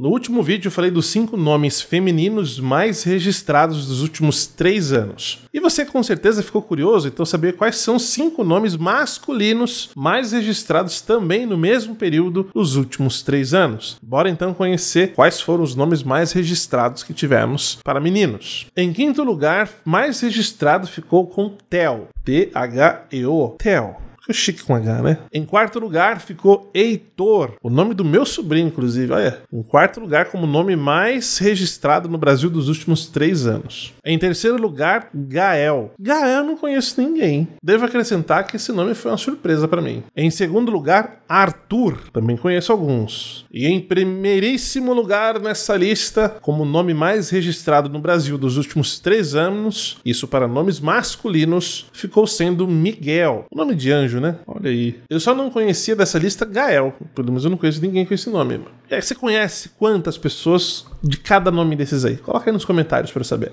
No último vídeo eu falei dos cinco nomes femininos mais registrados dos últimos três anos. E você com certeza ficou curioso, então saber quais são os cinco nomes masculinos mais registrados também no mesmo período dos últimos três anos. Bora então conhecer quais foram os nomes mais registrados que tivemos para meninos. Em quinto lugar, mais registrado ficou com Theo, T-H-E-O, Theo. Ficou chique com H, né? Em quarto lugar ficou Heitor, o nome do meu sobrinho, inclusive. Olha, em quarto lugar como nome mais registrado no Brasil dos últimos três anos. Em terceiro lugar, Gael. Gael não conheço ninguém. Devo acrescentar que esse nome foi uma surpresa para mim. Em segundo lugar, Arthur. Também conheço alguns. E em primeiríssimo lugar nessa lista, como nome mais registrado no Brasil dos últimos três anos, isso para nomes masculinos, ficou sendo Miguel. O nome de anjo, né? Olha aí. Eu só não conhecia dessa lista Gael. Pelo menos eu não conheço ninguém com esse nome. E aí, você conhece quantas pessoas de cada nome desses aí? Coloca aí nos comentários para eu saber.